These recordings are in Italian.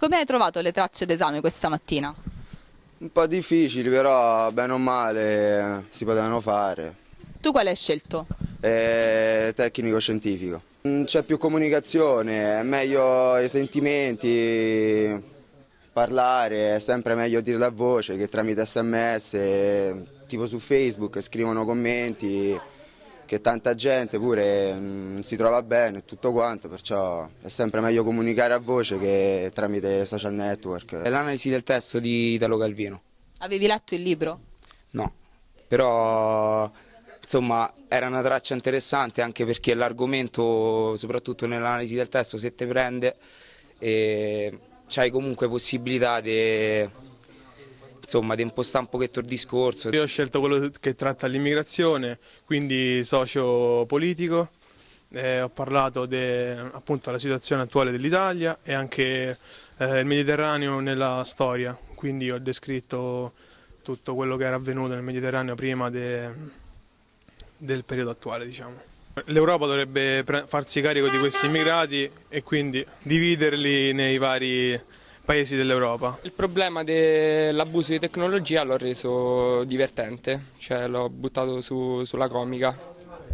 Come hai trovato le tracce d'esame questa mattina? Un po' difficili, però bene o male si potevano fare. Tu quale hai scelto? Eh, Tecnico-scientifico. C'è più comunicazione, è meglio i sentimenti, parlare, è sempre meglio dire la voce che tramite sms, tipo su Facebook scrivono commenti che tanta gente pure mh, mm, si trova bene e tutto quanto, perciò è sempre meglio comunicare a voce che tramite social network. L'analisi del testo di Italo Calvino. Avevi letto il libro? No, però insomma era una traccia interessante anche perché l'argomento, soprattutto nell'analisi del testo, se te prende... E eh, c'hai comunque possibilità di insomma di impostare un pochetto il discorso. Io ho scelto quello che tratta l'immigrazione, quindi socio-politico, eh, ho parlato appunto della situazione attuale dell'Italia e anche eh, il Mediterraneo nella storia, quindi ho descritto tutto quello che era avvenuto nel Mediterraneo prima de, del periodo attuale. Diciamo. L'Europa dovrebbe farsi carico di questi immigrati e quindi dividerli nei vari paesi dell'Europa. Il problema dell'abuso di tecnologia l'ho reso divertente, cioè l'ho buttato su, sulla comica.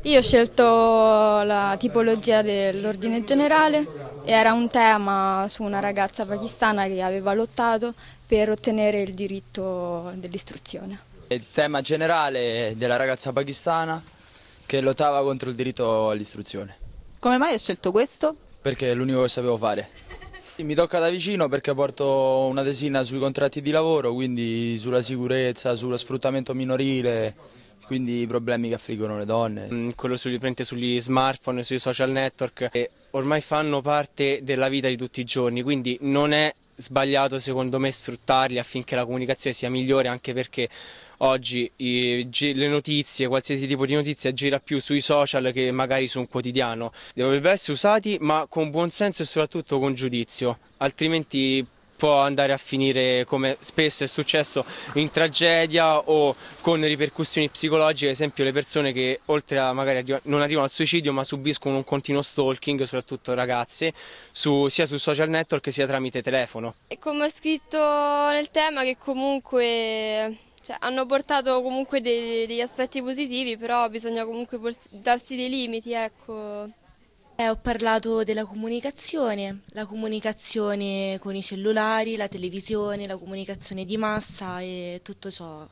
Io ho scelto la tipologia dell'ordine generale e era un tema su una ragazza pakistana che aveva lottato per ottenere il diritto dell'istruzione. Il tema generale della ragazza pakistana che lottava contro il diritto all'istruzione. Come mai hai scelto questo? Perché è l'unico che sapevo fare. Mi tocca da vicino perché porto una tesina sui contratti di lavoro, quindi sulla sicurezza, sullo sfruttamento minorile, quindi i problemi che affliggono le donne. Mm, quello sugli, sugli smartphone, sui social network, che ormai fanno parte della vita di tutti i giorni, quindi non è sbagliato secondo me sfruttarli affinché la comunicazione sia migliore anche perché oggi eh, le notizie, qualsiasi tipo di notizia gira più sui social che magari su un quotidiano. Dovrebbero essere usati ma con buon senso e soprattutto con giudizio, altrimenti può andare a finire come spesso è successo in tragedia o con ripercussioni psicologiche, ad esempio le persone che oltre a magari arri non arrivano al suicidio ma subiscono un continuo stalking, soprattutto ragazze, su, sia su social network sia tramite telefono. E come ho scritto nel tema che comunque cioè, hanno portato comunque dei, degli aspetti positivi, però bisogna comunque darsi dei limiti, ecco. Eh, ho parlato della comunicazione, la comunicazione con i cellulari, la televisione, la comunicazione di massa e tutto ciò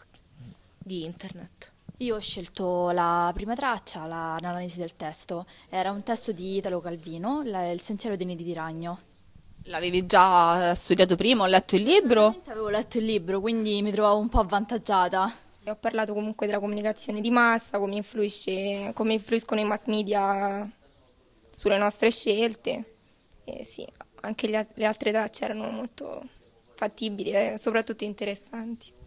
di internet. Io ho scelto la prima traccia, l'analisi del testo. Era un testo di Italo Calvino, la, Il sentiero dei nidi di ragno. L'avevi già eh, studiato prima? Ho letto il libro? Avevo letto il libro, quindi mi trovavo un po' avvantaggiata. Ho parlato comunque della comunicazione di massa, come, influisce, come influiscono i mass media sulle nostre scelte. E sì, anche le, le altre tracce erano molto fattibili e eh, soprattutto interessanti.